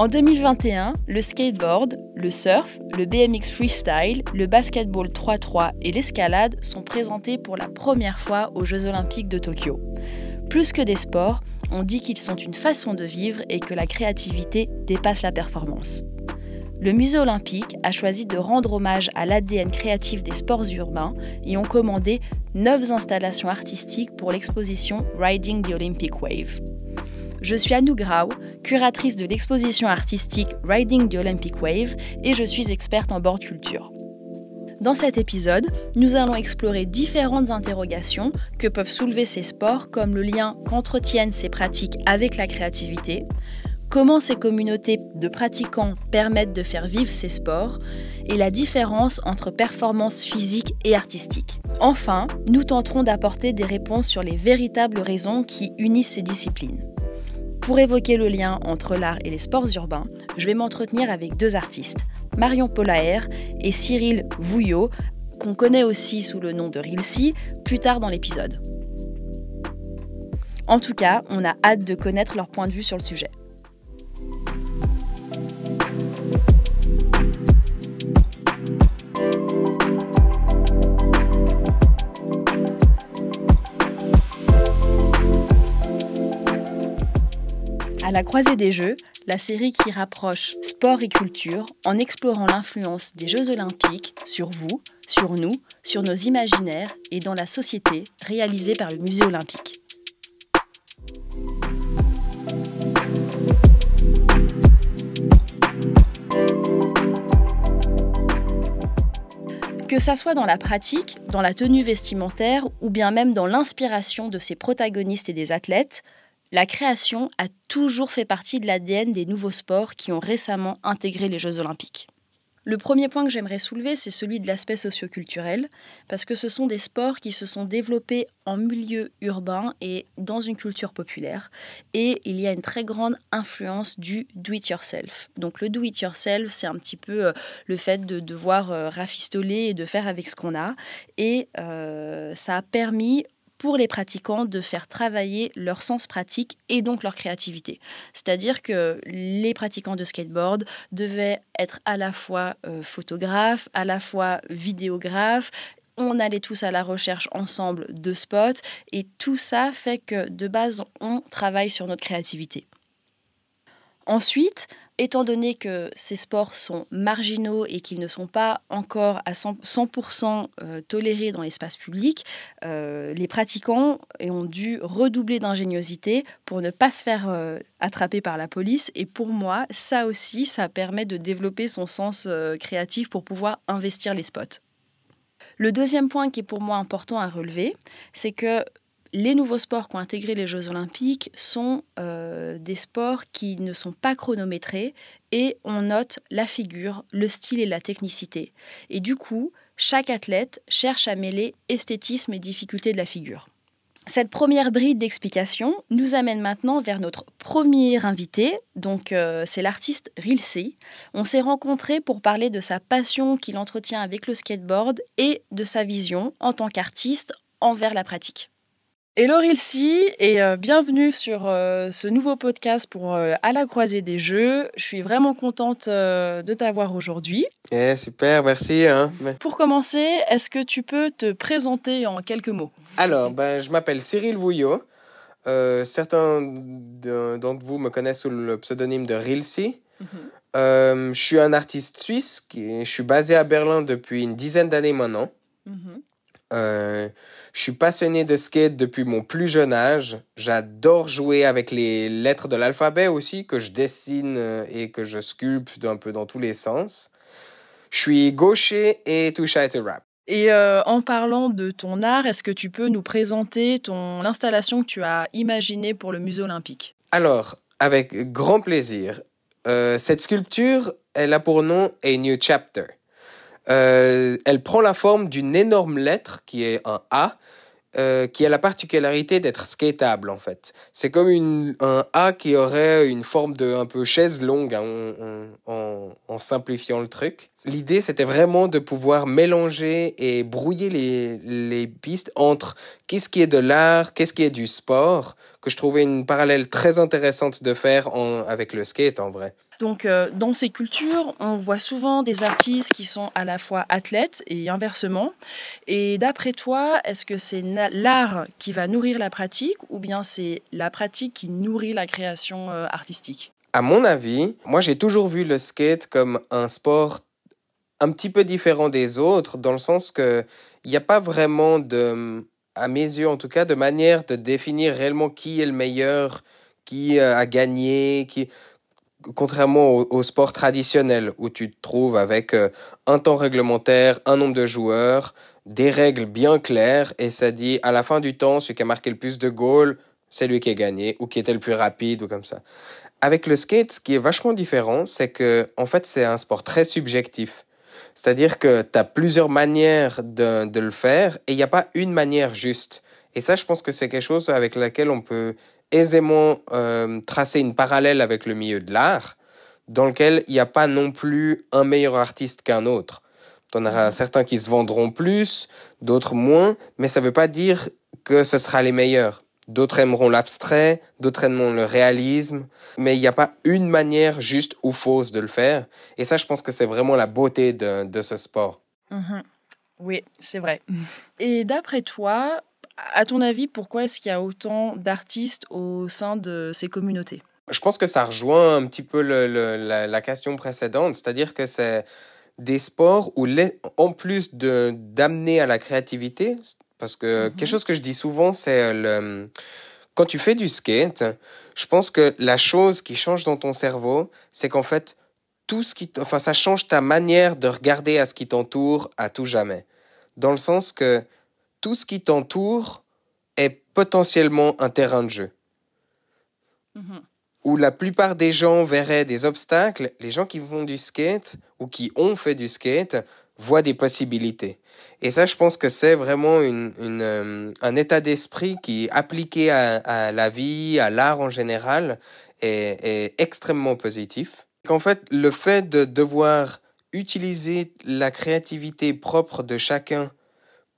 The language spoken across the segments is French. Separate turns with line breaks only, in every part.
En 2021, le skateboard, le surf, le BMX freestyle, le basketball 3-3 et l'escalade sont présentés pour la première fois aux Jeux olympiques de Tokyo. Plus que des sports, on dit qu'ils sont une façon de vivre et que la créativité dépasse la performance. Le musée olympique a choisi de rendre hommage à l'ADN créatif des sports urbains et ont commandé 9 installations artistiques pour l'exposition Riding the Olympic Wave. Je suis Anou Grau, curatrice de l'exposition artistique Riding the Olympic Wave et je suis experte en board culture. Dans cet épisode, nous allons explorer différentes interrogations que peuvent soulever ces sports comme le lien qu'entretiennent ces pratiques avec la créativité, comment ces communautés de pratiquants permettent de faire vivre ces sports et la différence entre performance physique et artistique. Enfin, nous tenterons d'apporter des réponses sur les véritables raisons qui unissent ces disciplines. Pour évoquer le lien entre l'art et les sports urbains, je vais m'entretenir avec deux artistes, Marion Polaer et Cyril Vouillot, qu'on connaît aussi sous le nom de Rilsi, plus tard dans l'épisode. En tout cas, on a hâte de connaître leur point de vue sur le sujet. À la croisée des Jeux, la série qui rapproche sport et culture en explorant l'influence des Jeux olympiques sur vous, sur nous, sur nos imaginaires et dans la société, réalisée par le Musée olympique. Que ça soit dans la pratique, dans la tenue vestimentaire ou bien même dans l'inspiration de ses protagonistes et des athlètes, la création a toujours fait partie de l'ADN des nouveaux sports qui ont récemment intégré les Jeux olympiques. Le premier point que j'aimerais soulever, c'est celui de l'aspect socioculturel, parce que ce sont des sports qui se sont développés en milieu urbain et dans une culture populaire. Et il y a une très grande influence du do-it-yourself. Donc le do-it-yourself, c'est un petit peu euh, le fait de devoir euh, rafistoler et de faire avec ce qu'on a. Et euh, ça a permis pour les pratiquants de faire travailler leur sens pratique et donc leur créativité. C'est-à-dire que les pratiquants de skateboard devaient être à la fois euh, photographes, à la fois vidéographes, on allait tous à la recherche ensemble de spots et tout ça fait que de base on travaille sur notre créativité. Ensuite, étant donné que ces sports sont marginaux et qu'ils ne sont pas encore à 100%, euh, tolérés dans l'espace public, euh, les pratiquants ont dû redoubler d'ingéniosité pour ne pas se faire euh, attraper par la police. Et pour moi, ça aussi, ça permet de développer son sens créatif pour pouvoir investir les spots. Le deuxième point qui est pour moi important à relever, c'est que les nouveaux sports qui ont intégré les Jeux olympiques sont euh, des sports qui ne sont pas chronométrés et on note la figure, le style et la technicité. Et du coup, chaque athlète cherche à mêler esthétisme et difficulté de la figure. Cette première bride d'explication nous amène maintenant vers notre premier invité, donc euh, c'est l'artiste Rilsey. On s'est rencontré pour parler de sa passion qu'il entretient avec le skateboard et de sa vision en tant qu'artiste envers la pratique. Hello Rilsi et euh, bienvenue sur euh, ce nouveau podcast pour euh, À la croisée des jeux. Je suis vraiment contente de t'avoir aujourd'hui.
Eh, super, merci. Hein.
Pour commencer, est-ce que tu peux te présenter en quelques mots
Alors, ben, je m'appelle Cyril Vouillot. certains d'entre vous me connaissent sous le pseudonyme de Rilsi. Mm-hmm. je suis un artiste suisse, qui, je suis basé à Berlin depuis une dizaine d'années maintenant. Mm-hmm. Euh, je suis passionné de skate depuis mon plus jeune âge. J'adore jouer avec les lettres de l'alphabet aussi, que je dessine euh, et que je sculpte un peu dans tous les sens. Je suis gaucher et touche à être rap.
Et euh, en parlant de ton art, est-ce que tu peux nous présenter ton l'installation que tu as imaginée pour le musée olympique
Alors, avec grand plaisir. cette sculpture, elle a pour nom A New Chapter. Euh, elle prend la forme d'une énorme lettre qui est un A, euh, qui a la particularité d'être skatable en fait. C'est comme un A qui aurait une forme de un peu chaise longue hein, en, simplifiant le truc. L'idée c'était vraiment de pouvoir mélanger et brouiller les, pistes entre qu'est-ce qui est de l'art, qu'est-ce qui est du sport, que je trouvais une parallèle très intéressante de faire avec le skate en vrai.
Donc, euh, dans ces cultures, on voit souvent des artistes qui sont à la fois athlètes et inversement. Et d'après toi, est-ce que c'est l'art qui va nourrir la pratique ou bien c'est la pratique qui nourrit la création euh, artistique
À mon avis, moi j'ai toujours vu le skate comme un sport un petit peu différent des autres, dans le sens qu'il n'y a pas vraiment de, à mes yeux en tout cas, de manière de définir réellement qui est le meilleur, qui euh, a gagné, qui contrairement au, sport traditionnel où tu te trouves avec euh, un temps réglementaire, un nombre de joueurs, des règles bien claires et ça dit à la fin du temps, celui qui a marqué le plus de goals, c'est lui qui a gagné ou qui était le plus rapide ou comme ça. Avec le skate, ce qui est vachement différent, c'est que en fait, c'est un sport très subjectif. C'est-à-dire que tu as plusieurs manières de, de le faire et il n'y a pas une manière juste. Et ça, je pense que c'est quelque chose avec laquelle on peut aisément euh, tracer une parallèle avec le milieu de l'art, dans lequel il n'y a pas non plus un meilleur artiste qu'un autre. T'en aura certains qui se vendront plus, d'autres moins, mais ça ne veut pas dire que ce sera les meilleurs. D'autres aimeront l'abstrait, d'autres aimeront le réalisme, mais il n'y a pas une manière juste ou fausse de le faire. Et ça, je pense que c'est vraiment la beauté de, ce sport.
Mhm. Oui, c'est vrai. Et d'après toi, à ton avis, pourquoi est-ce qu'il y a autant d'artistes au sein de ces communautés
Je pense que ça rejoint un petit peu la, question précédente, c'est-à-dire que c'est des sports où, en plus d'amener à la créativité, parce que mhm. quelque chose que je dis souvent, c'est euh, le quand tu fais du skate, je pense que la chose qui change dans ton cerveau, c'est qu'en fait, tout ce qui, enfin, ça change ta manière de regarder à ce qui t'entoure à tout jamais. Dans le sens que tout ce qui t'entoure est potentiellement un terrain de jeu. Mhm. Où la plupart des gens verraient des obstacles, les gens qui font du skate ou qui ont fait du skate voient des possibilités. Et ça, je pense que c'est vraiment euh, un état d'esprit qui, appliqué à, la vie, à l'art en général, est, est extrêmement positif. Qu'en fait, le fait de devoir utiliser la créativité propre de chacun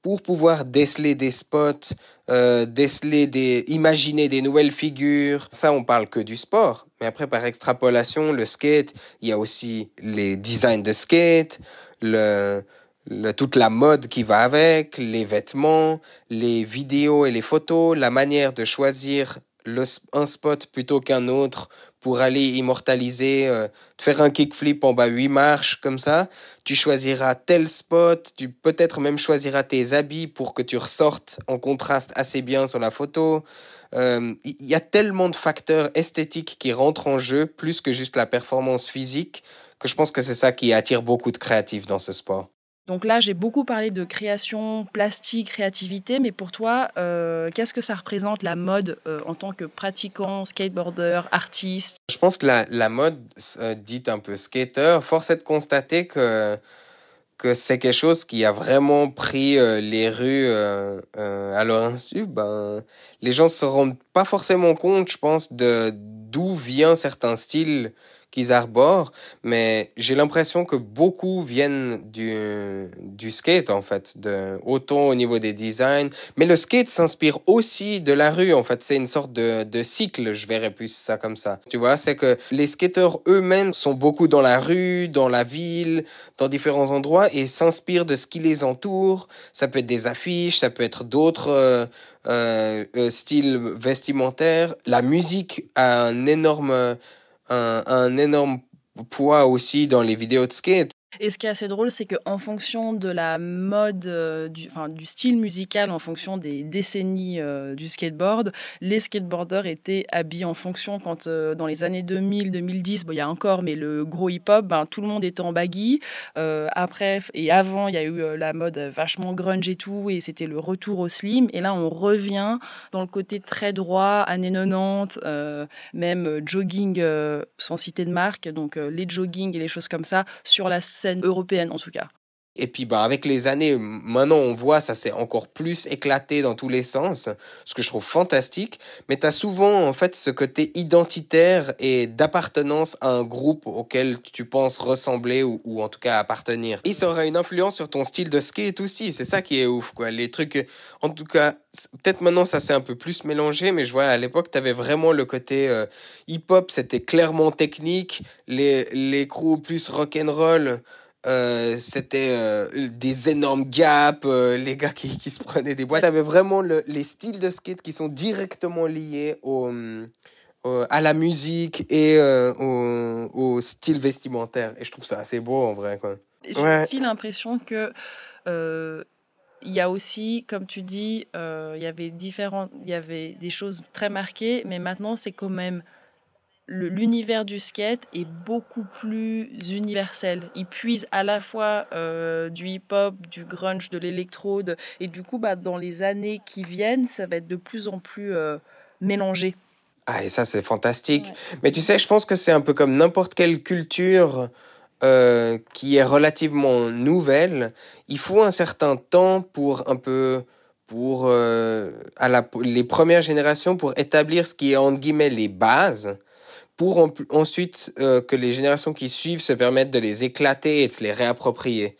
pour pouvoir déceler des spots, euh, déceler des, imaginer des nouvelles figures. Ça, on parle que du sport. Mais après, par extrapolation, le skate, il y a aussi les designs de skate, le, toute la mode qui va avec, les vêtements, les vidéos et les photos, la manière de choisir un spot plutôt qu'un autre pour aller immortaliser, euh, faire un kickflip en bas 8 marches comme ça. Tu choisiras tel spot, tu peut-être même choisiras tes habits pour que tu ressortes en contraste assez bien sur la photo. Il euh, y a tellement de facteurs esthétiques qui rentrent en jeu, plus que juste la performance physique, que je pense que c'est ça qui attire beaucoup de créatifs dans ce sport.
Donc là, j'ai beaucoup parlé de création, plastique, créativité, mais pour toi, euh, qu'est-ce que ça représente la mode euh, en tant que pratiquant, skateboarder,
artiste Je pense que la, mode, euh, dite un peu skater, force est de constater que, que c'est quelque chose qui a vraiment pris les rues à leur insu. Ben, les gens ne se rendent pas forcément compte, je pense, de d'où vient certains styles qu'ils arborent, mais j'ai l'impression que beaucoup viennent du, du skate, en fait, de, autant au niveau des designs, mais le skate s'inspire aussi de la rue, en fait, c'est une sorte de, de cycle, je verrais plus ça comme ça. Tu vois, c'est que les skateurs eux-mêmes sont beaucoup dans la rue, dans la ville, dans différents endroits, et s'inspirent de ce qui les entoure, ça peut être des affiches, ça peut être d'autres... Euh, euh, euh, styles euh, vestimentaire. La musique a un énorme un, un énorme poids aussi dans les vidéos de skate. Et
ce qui est assez drôle, c'est qu'en fonction de la mode, euh, du, enfin, du style musical, en fonction des décennies euh, du skateboard, les skateboarders étaient habillés en fonction. Quand euh, dans les années 2000, 2010, il y a encore, mais le gros hip-hop, ben, tout le monde était en baggy. après et avant, il y a eu la mode vachement grunge et tout, et c'était le retour au slim. Et là, on revient dans le côté très droit, années 90, même jogging, sans citer de marque, donc les jogging et les choses comme ça, sur la scène européenne en tout cas.
Et puis bah avec les années, maintenant on voit ça s'est encore plus éclaté dans tous les sens, ce que je trouve fantastique, mais tu as souvent en fait ce côté identitaire et d'appartenance à un groupe auquel tu penses ressembler ou, en tout cas appartenir. Et ça aura une influence sur ton style de skate aussi, c'est ça qui est ouf quoi, les trucs euh, en tout cas peut-être maintenant ça s'est un peu plus mélangé mais je vois à l'époque tu avais vraiment le côté euh, hip-hop, c'était clairement technique, les les plus rock'n'roll... Euh, c'était euh, des énormes gaps, euh, les gars qui, se prenaient des boîtes. avais vraiment les styles de skate qui sont directement liés au, à la musique et au, au, style vestimentaire. Et je trouve ça assez beau en vrai. J'ai aussi
l'impression que il y a aussi, comme tu dis, il y avait différentes, il y avait des choses très marquées, mais maintenant c'est quand même l'univers du skate est beaucoup plus universel. Il puise à la fois euh, du hip-hop, du grunge, de l'électrode. et du coup, bah, dans les années qui viennent, ça va être de plus en plus euh, mélangé.
Ah, et ça, c'est fantastique. Mais tu sais, je pense que c'est un peu comme n'importe quelle culture euh, qui est relativement nouvelle. Il faut un certain temps pour un peu pour à la, les premières générations pour établir ce qui est entre guillemets les bases pour ensuite euh, que les générations qui suivent se permettent de les éclater et de se les réapproprier.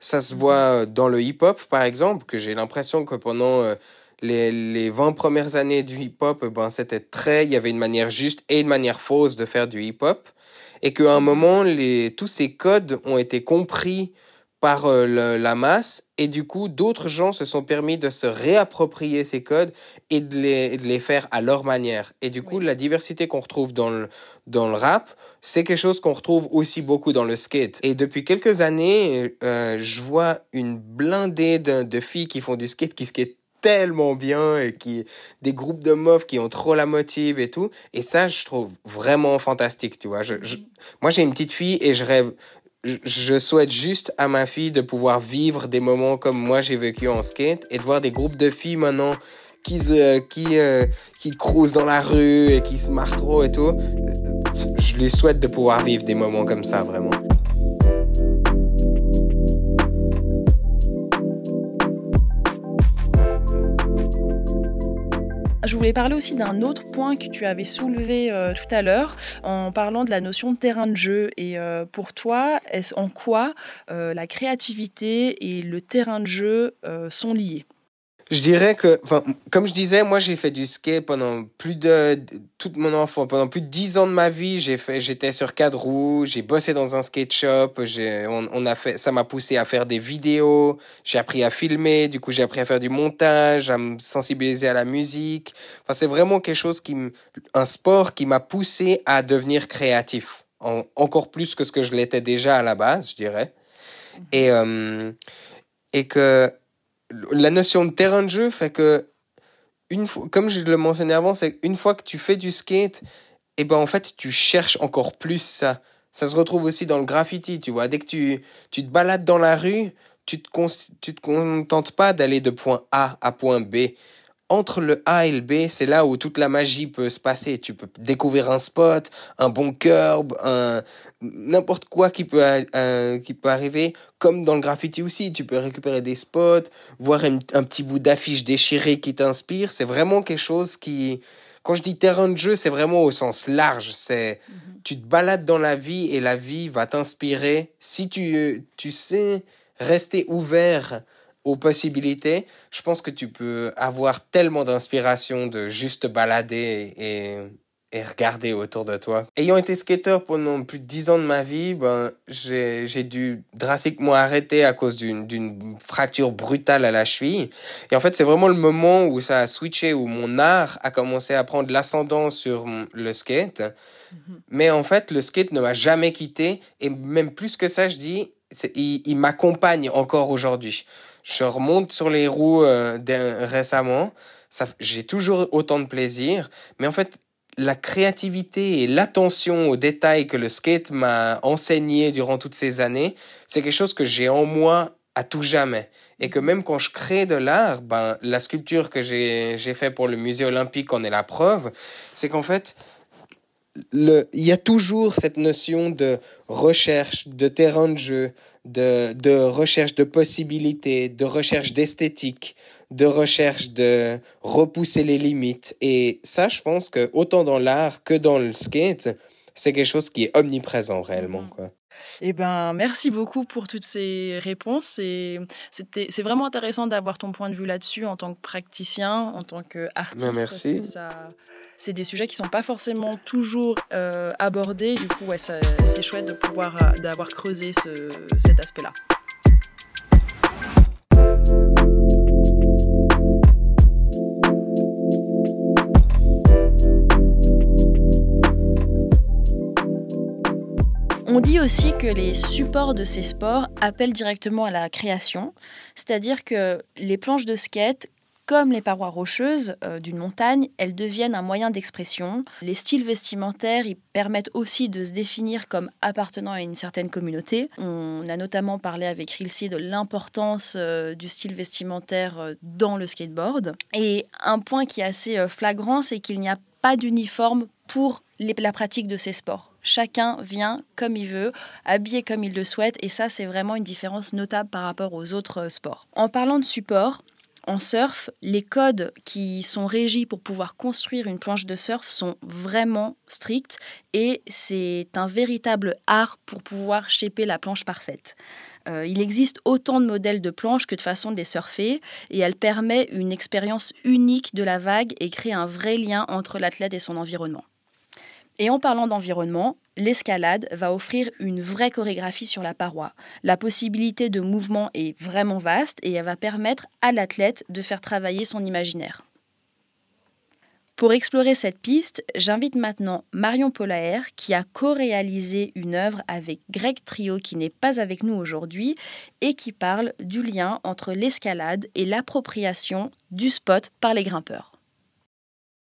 Ça se mhm. voit euh, dans le hip-hop, par exemple, que j'ai l'impression que pendant euh, les, les, 20 premières années du hip-hop, ben, c'était très, il y avait une manière juste et une manière fausse de faire du hip-hop. Et qu'à un mhm. moment, les, tous ces codes ont été compris par euh, la masse et du coup d'autres gens se sont permis de se réapproprier ces codes et de les, faire à leur manière et du coup la diversité qu'on retrouve dans le, dans le rap c'est quelque chose qu'on retrouve aussi beaucoup dans le skate et depuis quelques années euh, je vois une blindée de, filles qui font du skate qui skate tellement bien et qui des groupes de meufs qui ont trop la motive et tout et ça je trouve vraiment fantastique tu vois mhm. moi j'ai une petite fille et je rêve je souhaite juste à ma fille de pouvoir vivre des moments comme moi j'ai vécu en skate et de voir des groupes de filles maintenant qui qui euh, qui crousent dans la rue et qui se marrent trop et tout. Je lui souhaite de pouvoir vivre des moments comme ça vraiment.
Je voulais parler aussi d'un autre point que tu avais soulevé euh, tout à l'heure en parlant de la notion de terrain de jeu. Et euh, pour toi, est ce en quoi euh, la créativité et le terrain de jeu sont liés
je dirais que, comme je disais, moi j'ai fait du skate pendant plus de, toute mon enfance, pendant plus de dix ans de ma vie, j'ai fait, j'étais sur quatre roues, j'ai bossé dans un skate shop, j'ai, on, a fait, ça m'a poussé à faire des vidéos, j'ai appris à filmer, du coup j'ai appris à faire du montage, à me sensibiliser à la musique. Enfin, c'est vraiment quelque chose qui, un sport qui m'a poussé à devenir créatif, encore plus que ce que je l'étais déjà à la base, je dirais. Mmh et euh, et que la notion de terrain de jeu fait que, une fois, comme je le mentionnais avant, c'est une fois que tu fais du skate, et eh ben en fait, tu cherches encore plus ça. Ça se retrouve aussi dans le graffiti, tu vois. Dès que tu, tu te balades dans la rue, tu te, tu te contentes pas d'aller de point A à point B entre le A et le B, c'est là où toute la magie peut se passer. Tu peux découvrir un spot, un bon curb, un n'importe quoi qui peut qui peut arriver. Comme dans le graffiti aussi, tu peux récupérer des spots, voir un, petit bout d'affiche déchirée qui t'inspire. C'est vraiment quelque chose qui quand je dis terrain de jeu, c'est vraiment au sens large. C'est mhm. tu te balades dans la vie et la vie va t'inspirer si tu tu sais rester ouvert aux possibilités, je pense que tu peux avoir tellement d'inspiration de juste balader et, regarder autour de toi. Ayant été skater pendant plus de 10 ans de ma vie, ben, j'ai dû drastiquement arrêter à cause d'une fracture brutale à la cheville. Et en fait, c'est vraiment le moment où ça a switché, où mon art a commencé à prendre l'ascendant sur le skate. Mm-hmm. Mais en fait, le skate ne m'a jamais quitté. Et même plus que ça, je dis, il, m'accompagne encore aujourd'hui. Je remonte sur les roues euh, récemment, j'ai toujours autant de plaisir, mais en fait, la créativité et l'attention aux détails que le skate m'a enseigné durant toutes ces années, c'est quelque chose que j'ai en moi à tout jamais. Et que même quand je crée de l'art, ben, la sculpture que j'ai fait pour le musée olympique en est la preuve, c'est qu'en fait, il y a toujours cette notion de recherche, de terrain de jeu, de, de recherche de possibilités, de recherche d'esthétique, de recherche de repousser les limites. Et ça, je pense que autant dans l'art que dans le skate, c'est quelque chose qui est omniprésent réellement. Mhm. Quoi.
Eh ben, merci beaucoup pour toutes ces réponses. c'est vraiment intéressant d'avoir ton point de vue là-dessus en tant que praticien, en tant ben, qu'artiste. merci. c'est des sujets qui sont pas forcément toujours euh, abordés. Du coup, ouais, c'est chouette de pouvoir euh, d'avoir creusé ce, cet aspect-là. aussi que les supports de ces sports appellent directement à la création, c'est-à-dire que les planches de skate, comme les parois rocheuses euh, d'une montagne, elles deviennent un moyen d'expression. Les styles vestimentaires permettent aussi de se définir comme appartenant à une certaine communauté. On a notamment parlé avec Rilsi de l'importance euh, du style vestimentaire euh, dans le skateboard. Et un point qui est assez flagrant, c'est qu'il n'y a pas d'uniforme pour la pratique de ces sports. Chacun vient comme il veut, habillé comme il le souhaite, et ça c'est vraiment une différence notable par rapport aux autres euh, sports. En parlant de support, en surf, les codes qui sont régis pour pouvoir construire une planche de surf sont vraiment stricts et c'est un véritable art pour pouvoir shaper la planche parfaite. Euh, il existe autant de modèles de planches que de façons de les surfer et elle permet une expérience unique de la vague et crée un vrai lien entre l'athlète et son environnement. Et en parlant d'environnement, l'escalade va offrir une vraie chorégraphie sur la paroi. La possibilité de mouvement est vraiment vaste et elle va permettre à l'athlète de faire travailler son imaginaire. Pour explorer cette piste, j'invite maintenant Marion Polaer, qui a co-réalisé une œuvre avec Greg Trio, qui n'est pas avec nous aujourd'hui, et qui parle du lien entre l'escalade et l'appropriation du spot par les grimpeurs.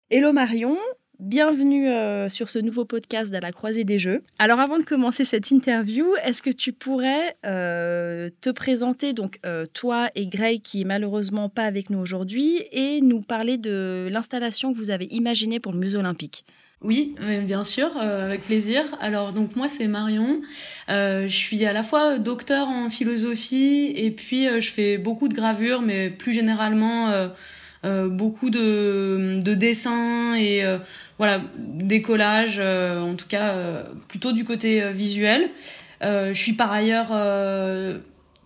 Hello Marion, Bienvenue euh, sur ce nouveau podcast de la croisée des jeux. Alors avant de commencer cette interview, est-ce que tu pourrais euh, te présenter, donc euh, toi et Grey qui est malheureusement pas avec nous aujourd'hui, et nous parler de l'installation que vous avez imaginée pour le musée olympique oui, bien sûr,
avec plaisir. Alors donc moi c'est Marion, je suis à la fois docteur en philosophie et puis je fais beaucoup de gravures, mais plus généralement euh, beaucoup de, dessins et euh, voilà, des collages, euh, en tout cas plutôt du côté visuel. je suis par ailleurs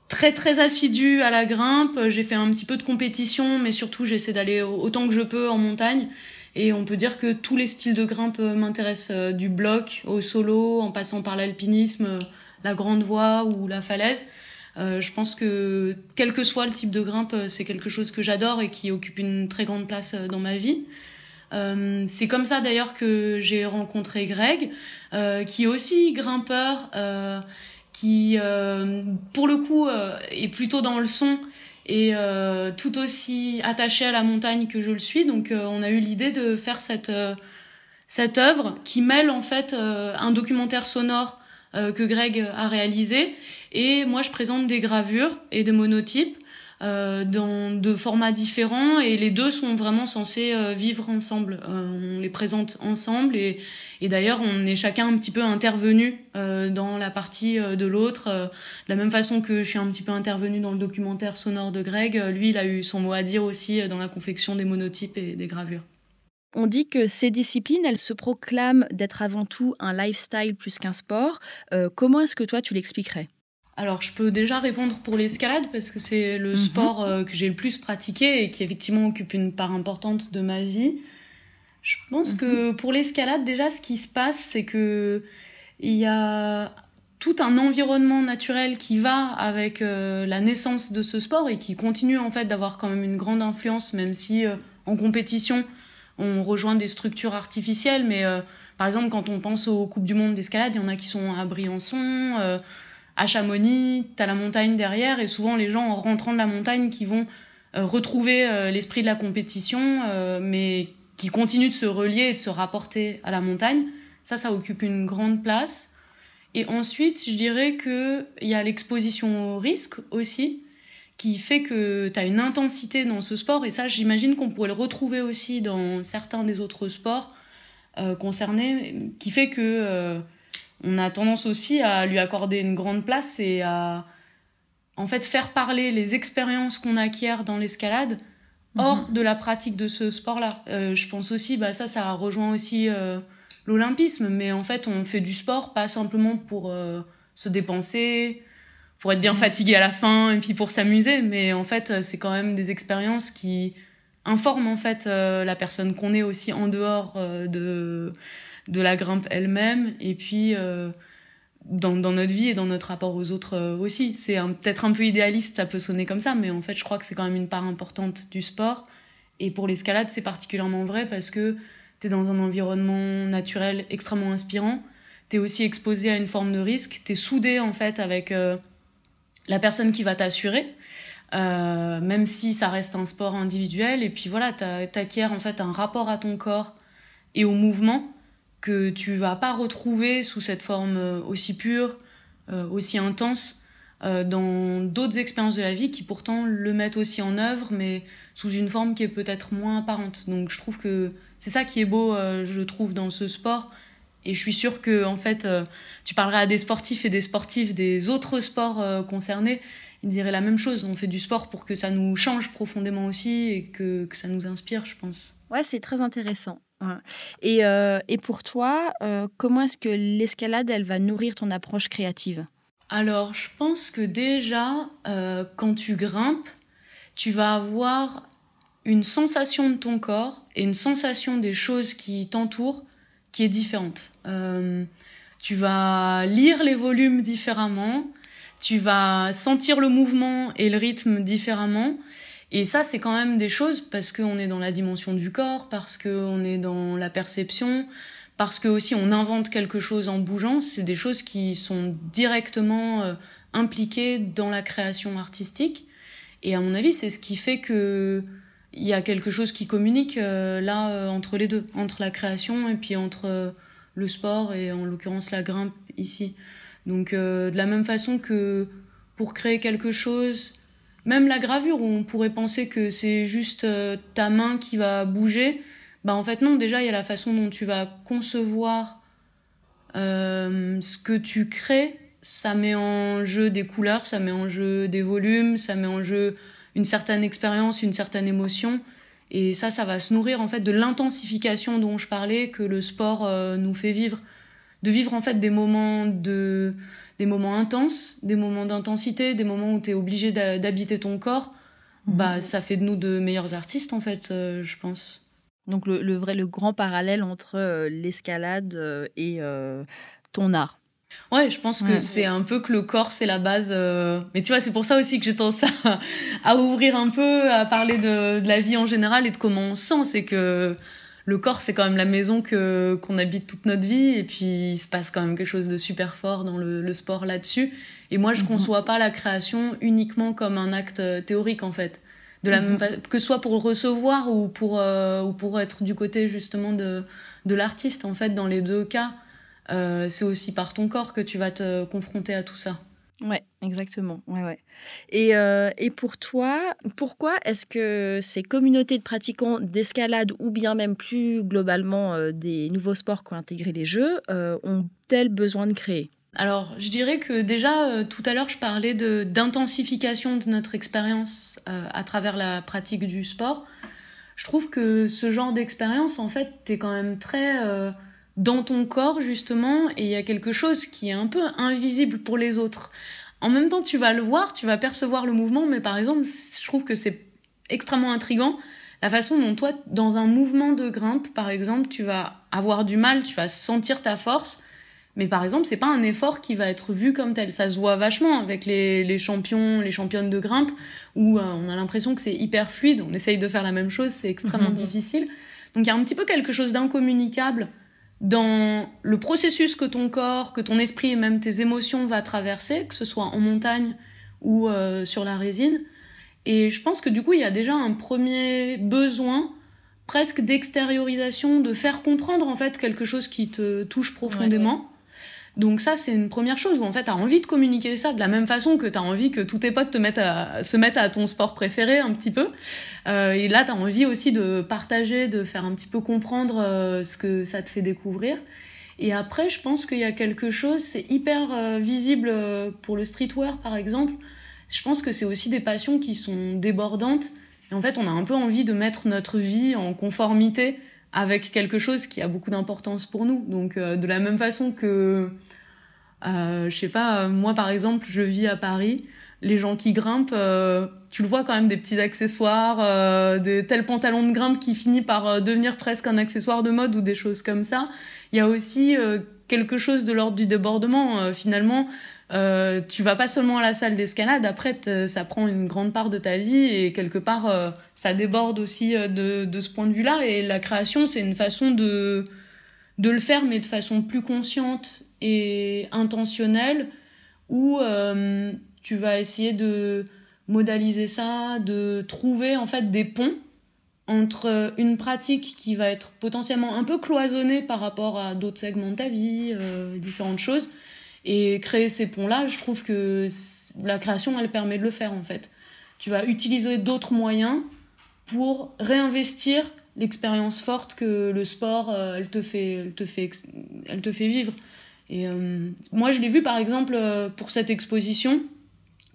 très très assidue à la grimpe. J'ai fait un petit peu de compétition, mais surtout j'essaie d'aller autant que je peux en montagne. Et on peut dire que tous les styles de grimpe m'intéressent, du bloc au solo, en passant par l'alpinisme, la grande voie ou la falaise. Euh, je pense que quel que soit le type de grimpe, euh, c'est quelque chose que j'adore et qui occupe une très grande place euh, dans ma vie. c'est comme ça d'ailleurs que j'ai rencontré Greg, qui est aussi grimpeur, qui pour le coup est plutôt dans le son et tout aussi attaché à la montagne que je le suis. Donc on a eu l'idée de faire cette cette œuvre qui mêle en fait un documentaire sonore que Greg a réalisé et moi, je présente des gravures et des monotypes euh, dans deux formats différents et les deux sont vraiment censés euh, vivre ensemble. Euh, on les présente ensemble et, et d'ailleurs on est chacun un petit peu intervenu dans la partie de l'autre. de la même façon que je suis un petit peu intervenu dans le documentaire sonore de Greg, lui il a eu son mot à dire aussi dans la confection des monotypes et des gravures.
On dit que ces disciplines, elles se proclament d'être avant tout un lifestyle plus qu'un sport. comment est-ce que toi tu l'expliquerais
alors, je peux déjà répondre pour l'escalade parce que c'est le mhm. sport euh, que j'ai le plus pratiqué et qui effectivement occupe une part importante de ma vie. Je pense que mhm. pour l'escalade, déjà, ce qui se passe, c'est que il y a tout un environnement naturel qui va avec euh, la naissance de ce sport et qui continue en fait d'avoir quand même une grande influence, même si euh, en compétition on rejoint des structures artificielles. Mais par exemple, quand on pense aux coupes du monde d'escalade, il y en a qui sont à Briançon à Chamonix, as la montagne derrière, et souvent les gens en rentrant de la montagne qui vont euh, retrouver euh, l'esprit de la compétition, euh, mais qui continuent de se relier et de se rapporter à la montagne. Ça, ça occupe une grande place. Et ensuite, je dirais qu'il y a l'exposition au risque aussi, qui fait que tu as une intensité dans ce sport. Et ça, j'imagine qu'on pourrait le retrouver aussi dans certains des autres sports concernés, qui fait que on a tendance aussi à lui accorder une grande place et à en fait faire parler les expériences qu'on acquiert dans l'escalade hors mhm. de la pratique de ce sport-là. Euh, je pense aussi, bah ça, ça rejoint aussi euh, l'olympisme, mais en fait, on fait du sport pas simplement pour euh, se dépenser, pour être bien mhm. fatigué à la fin et puis pour s'amuser, mais en fait, c'est quand même des expériences qui informent en fait la personne qu'on est aussi en dehors de de la grimpe elle-même et puis euh, dans, notre vie et dans notre rapport aux autres euh, aussi. C'est peut-être un peu idéaliste, ça peut sonner comme ça, mais en fait, je crois que c'est quand même une part importante du sport. Et pour l'escalade, c'est particulièrement vrai parce que tu es dans un environnement naturel extrêmement inspirant. Tu es aussi exposé à une forme de risque. Tu es soudé en fait avec euh, la personne qui va t'assurer, même si ça reste un sport individuel. Et puis voilà, tu en fait un rapport à ton corps et au mouvement que tu vas pas retrouver sous cette forme euh, aussi pure, euh, aussi intense, euh, dans d'autres expériences de la vie qui pourtant le mettent aussi en œuvre, mais sous une forme qui est peut-être moins apparente. Donc je trouve que c'est ça qui est beau, je trouve, dans ce sport. Et je suis sûre que, en fait, tu parleras à des sportifs et des sportives des autres sports concernés, ils diraient la même chose. On fait du sport pour que ça nous change profondément aussi et que, que ça nous
inspire, je pense. Ouais, c'est très intéressant. Euh, et, pour toi, euh, comment est-ce que l'escalade, elle va nourrir ton approche créative Alors, je pense que déjà,
euh, quand tu grimpes, tu vas avoir une sensation de ton corps et une sensation des choses qui t'entourent qui est différente. tu vas lire les volumes différemment, tu vas sentir le mouvement et le rythme différemment, et ça, c'est quand même des choses parce qu'on est dans la dimension du corps, parce qu'on est dans la perception, parce que aussi on invente quelque chose en bougeant. C'est des choses qui sont directement euh, impliquées dans la création artistique. Et à mon avis, c'est ce qui fait que il y a quelque chose qui communique euh, là euh, entre les deux, entre la création et puis entre le sport et en l'occurrence la grimpe ici. Donc de la même façon que pour créer quelque chose, même la gravure, où on pourrait penser que c'est juste euh, ta main qui va bouger, bah en fait non, déjà il y a la façon dont tu vas concevoir euh, ce que tu crées, ça met en jeu des couleurs, ça met en jeu des volumes, ça met en jeu une certaine expérience, une certaine émotion. Et ça, ça va se nourrir en fait de l'intensification dont je parlais que le sport euh, nous fait vivre, de vivre en fait des moments de des moments intenses, des moments d'intensité, des moments où tu es obligé d'habiter ton corps, mhm. bah ça fait de nous de meilleurs artistes en fait, euh,
je pense. Donc le, vrai, le grand parallèle entre euh, l'escalade euh, et ton art.
Ouais, je pense que c'est un peu que le corps, c'est la base. Mais tu vois, c'est pour ça aussi que j'ai tendance à, ouvrir un peu, à parler de, de, la vie en général et de comment on sent. C'est que le corps, c'est quand même la maison que qu'on habite toute notre vie, et puis il se passe quand même quelque chose de super fort dans le, sport là-dessus. Et moi, je mhm. conçois pas la création uniquement comme un acte euh, théorique, en fait. Mhm. que ce soit pour recevoir ou pour, euh, ou pour être du côté justement de, de l'artiste, en fait, dans les deux cas,
euh, c'est aussi par ton corps que tu vas te confronter à tout ça. Ouais, Exactement, ouais, ouais. Et, euh, et pour toi, pourquoi est-ce que ces communautés de pratiquants d'escalade ou bien même plus globalement euh, des nouveaux sports qui ont intégré les jeux euh, ont tel besoin de créer
alors, je dirais que déjà, tout à l'heure, je parlais d'intensification de, de, notre expérience à travers la pratique du sport. Je trouve que ce genre d'expérience, en fait, t'es quand même très dans ton corps justement et il y a quelque chose qui est un peu invisible pour les autres. En même temps, tu vas le voir, tu vas percevoir le mouvement, mais par exemple, je trouve que c'est extrêmement intrigant la façon dont toi, dans un mouvement de grimpe, par exemple, tu vas avoir du mal, tu vas sentir ta force, mais par exemple, c'est pas un effort qui va être vu comme tel. Ça se voit vachement avec les, les champions, les championnes de grimpe, où euh, on a l'impression que c'est hyper fluide, on essaye de faire la même chose, c'est extrêmement difficile. Donc il y a un petit peu quelque chose d'incommunicable dans le processus que ton corps, que ton esprit et même tes émotions va traverser, que ce soit en montagne ou euh, sur la résine. Et je pense que du coup, il y a déjà un premier besoin presque d'extériorisation, de faire comprendre en fait quelque chose qui te touche profondément. Donc ça, c'est une première chose où en fait, tu as envie de communiquer ça de la même façon que tu as envie que tous tes potes te mettent à, se mettent à ton sport préféré un petit peu. Euh, et là, tu as envie aussi de partager, de faire un petit peu comprendre euh, ce que ça te fait découvrir. Et après, je pense qu'il y a quelque chose, c'est hyper euh, visible euh, pour le streetwear par exemple. Je pense que c'est aussi des passions qui sont débordantes. Et en fait, on a un peu envie de mettre notre vie en conformité avec quelque chose qui a beaucoup d'importance pour nous. Donc euh, de la même façon que, euh, je sais pas, euh, moi par exemple, je vis à Paris, les gens qui grimpent, euh, tu le vois quand même des petits accessoires, des tels pantalons de grimpe qui finit par devenir presque un accessoire de mode ou des choses comme ça. Il y a aussi quelque chose de l'ordre du débordement. finalement, euh, tu vas pas seulement à la salle d'escalade, après euh, ça prend une grande part de ta vie et quelque part euh, ça déborde aussi de, ce point de vue-là. Et la création, c'est une façon de, de le faire, mais de façon plus consciente et intentionnelle, où tu vas essayer de modaliser ça, de trouver en fait des ponts entre une pratique qui va être potentiellement un peu cloisonnée par rapport à d'autres segments de ta vie, différentes choses et créer ces ponts-là, je trouve que la création, elle permet de le faire en fait. Tu vas utiliser d'autres moyens pour réinvestir l'expérience forte que le sport, euh, elle, te fait, fait, elle te fait vivre. Et euh, moi, je l'ai vu par exemple euh, pour cette exposition,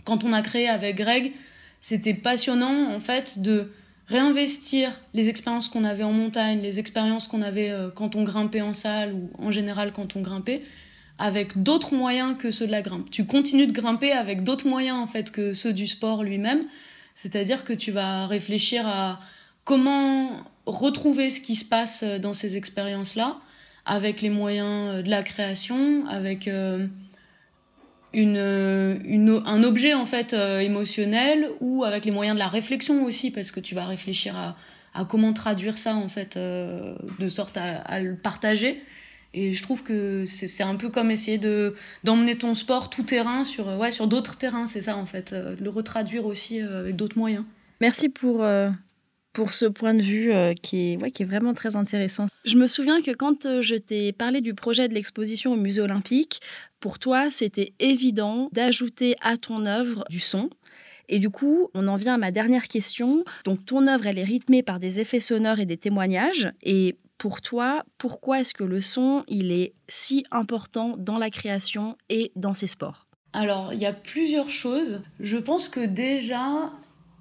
quand on a créé avec Greg, c'était passionnant en fait de réinvestir les expériences qu'on avait en montagne, les expériences qu'on avait quand on grimpait en salle ou en général quand on grimpait, avec d'autres moyens que ceux de la grimpe. Tu continues de grimper avec d'autres moyens en fait que ceux du sport lui-même. C'est-à-dire que tu vas réfléchir à comment retrouver ce qui se passe euh, dans ces expériences-là avec les moyens euh, de la création, avec euh, un objet en fait émotionnel ou avec les moyens de la réflexion aussi parce que tu vas réfléchir à, comment traduire ça en fait de sorte à le partager et je trouve que c'est un peu comme essayer de d'emmener ton sport tout terrain sur, ouais, sur d'autres terrains, c'est ça en fait,
euh, le retraduire aussi avec euh, d'autres moyens. Merci pour, euh, pour ce point de vue qui, est, ouais, qui est vraiment très intéressant. Je me souviens que quand je t'ai parlé du projet de l'exposition au musée olympique, pour toi, c'était évident d'ajouter à ton œuvre du son. Et du coup, on en vient à ma dernière question. Donc, ton œuvre, elle est rythmée par des effets sonores et des témoignages. Et pour toi, pourquoi est-ce que le son, il est si important dans la création et dans ces sports Alors, il y a plusieurs choses. Je
pense que déjà,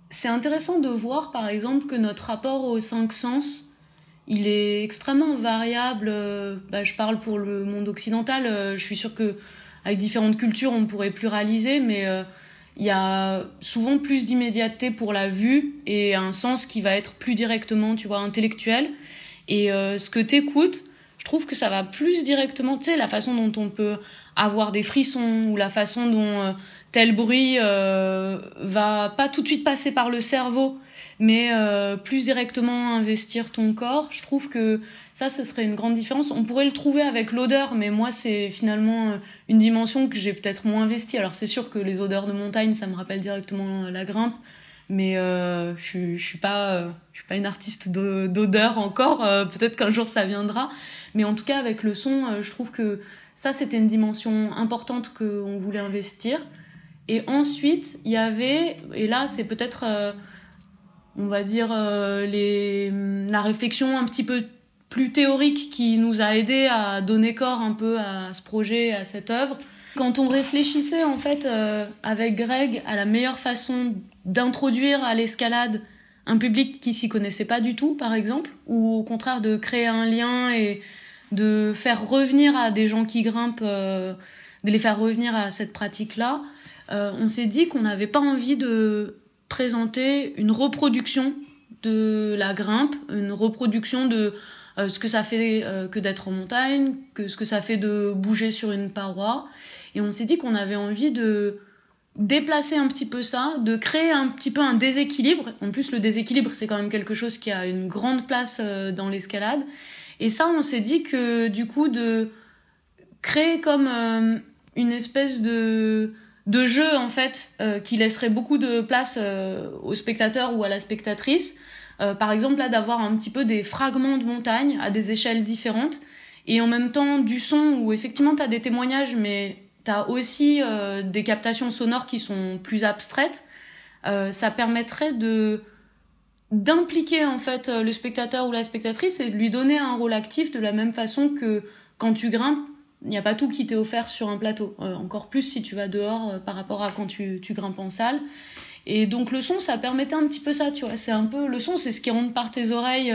c'est intéressant de voir, par exemple, que notre rapport aux cinq sens, il est extrêmement variable. Euh, bah, je parle pour le monde occidental. Euh, je suis sûre que avec différentes cultures, on pourrait pluraliser, mais euh, il y a souvent plus d'immédiateté pour la vue et un sens qui va être plus directement, tu vois, intellectuel. Et euh, ce que t'écoutes, je trouve que ça va plus directement, tu sais, la façon dont on peut avoir des frissons ou la façon dont euh, tel bruit euh, va pas tout de suite passer par le cerveau, mais plus directement investir ton corps. Je trouve que ça, ce serait une grande différence. On pourrait le trouver avec l'odeur, mais moi, c'est finalement une dimension que j'ai peut-être moins investie. Alors, c'est sûr que les odeurs de montagne, ça me rappelle directement la grimpe mais euh, je, je suis pas euh, je suis pas une artiste d'odeur encore euh, peut-être qu'un jour ça viendra mais en tout cas avec le son je trouve que ça c'était une dimension importante qu'on voulait investir et ensuite il y avait et là c'est peut-être on va dire les la réflexion un petit peu plus théorique qui nous a aidé à donner corps un peu à ce projet à cette œuvre quand on réfléchissait en fait avec Greg à la meilleure façon d'introduire à l'escalade un public qui s'y connaissait pas du tout, par exemple, ou au contraire de créer un lien et de faire revenir à des gens qui grimpent, euh, de les faire revenir à cette pratique-là, euh, on s'est dit qu'on n'avait pas envie de présenter une reproduction de la grimpe, une reproduction de euh, ce que ça fait que d'être en montagne, que ce que ça fait de bouger sur une paroi. Et on s'est dit qu'on avait envie de déplacer un petit peu ça, de créer un petit peu un déséquilibre. En plus, le déséquilibre, c'est quand même quelque chose qui a une grande place euh, dans l'escalade. Et ça, on s'est dit que du coup, de créer comme euh, une espèce de, de jeu, en fait, euh, qui laisserait beaucoup de place au spectateur ou à la spectatrice. par exemple, là, d'avoir un petit peu des fragments de montagne à des échelles différentes. Et en même temps, du son où effectivement, tu as des témoignages, mais tu as aussi euh, des captations sonores qui sont plus abstraites. Euh, ça permettrait de d'impliquer en fait euh, le spectateur ou la spectatrice et de lui donner un rôle actif de la même façon que quand tu grimpes, il n'y a pas tout qui t'est offert sur un plateau. encore plus si tu vas dehors par rapport à quand tu, grimpes en salle. Et donc le son, ça permettait un petit peu ça, tu vois. C'est un peu le son, c'est ce qui rentre par tes oreilles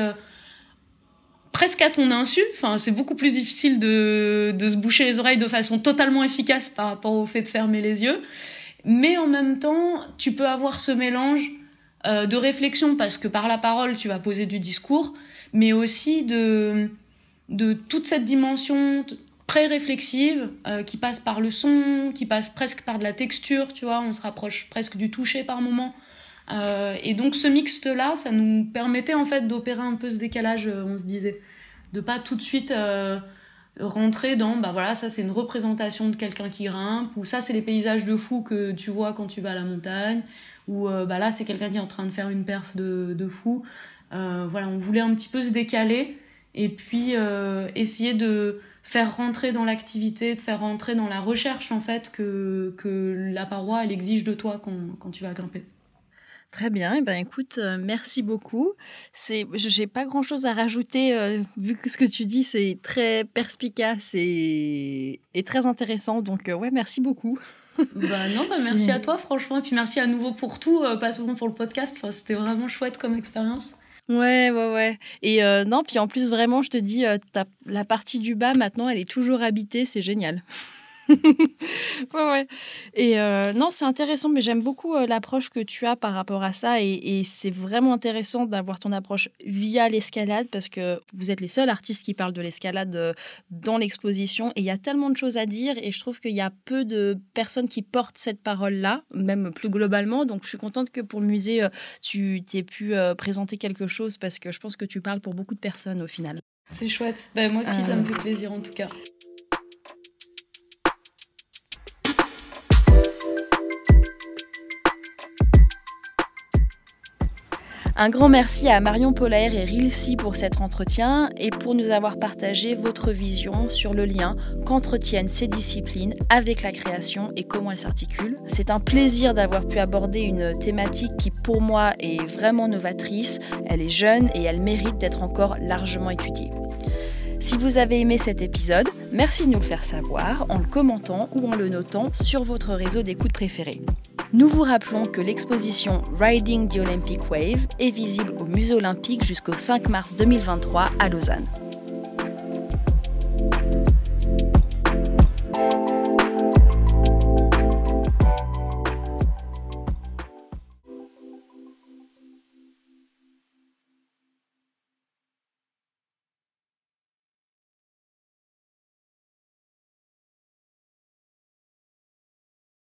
presque à ton insu. Enfin, c'est beaucoup plus difficile de, se boucher les oreilles de façon totalement efficace par rapport au fait de fermer les yeux. Mais en même temps, tu peux avoir ce mélange euh, de réflexion parce que par la parole, tu vas poser du discours, mais aussi de, de toute cette dimension très réflexive euh, qui passe par le son, qui passe presque par de la texture, tu vois, on se rapproche presque du toucher par moment. Euh, et donc ce mixte-là, ça nous permettait en fait d'opérer un peu ce décalage, on se disait de pas tout de suite euh, rentrer dans bah voilà ça c'est une représentation de quelqu'un qui grimpe ou ça c'est les paysages de fou que tu vois quand tu vas à la montagne ou euh, bah là c'est quelqu'un qui est en train de faire une perf de, de fou euh, voilà on voulait un petit peu se décaler et puis essayer de faire rentrer dans l'activité de faire rentrer dans la recherche en fait que, la paroi elle exige de toi quand,
quand tu vas grimper Très bien. Eh ben, écoute, euh, merci beaucoup. C'est, je n'ai pas grand-chose à rajouter, euh, vu que ce que tu dis, c'est très perspicace et, très intéressant. Donc, euh, ouais, merci beaucoup. Bah, bah, merci à toi, franchement. Et puis merci
à nouveau pour tout, pas seulement pour le podcast. Enfin, c'était vraiment chouette comme expérience.
Ouais, ouais, ouais. Et non, puis en plus, vraiment, je te dis, la partie du bas, maintenant, elle est toujours habitée, c'est génial ouais, ouais. Et euh, non, c'est intéressant, mais j'aime beaucoup euh, l'approche que tu as par rapport à ça. Et, c'est vraiment intéressant d'avoir ton approche via l'escalade parce que vous êtes les seuls artistes qui parlent de l'escalade euh, dans l'exposition. Et il y a tellement de choses à dire. Et je trouve qu'il y a peu de personnes qui portent cette parole-là, même plus globalement. Donc je suis contente que pour le musée, tu t'aies pu présenter quelque chose parce que je pense que tu parles pour beaucoup de personnes au final. C'est chouette. Ben, moi aussi, ça me fait plaisir en tout cas. Un grand merci à Marion Polaire et Rilsi pour cet entretien et pour nous avoir partagé votre vision sur le lien qu'entretiennent ces disciplines avec la création et comment elles s'articulent. C'est un plaisir d'avoir pu aborder une thématique qui pour moi est vraiment novatrice, elle est jeune et elle mérite d'être encore largement étudiée. Si vous avez aimé cet épisode, merci de nous le faire savoir en le commentant ou en le notant sur votre réseau d'écoute préféré. Nous vous rappelons que l'exposition Riding the Olympic Wave est visible au Musée olympique jusqu'au 5 mars 2023 à Lausanne.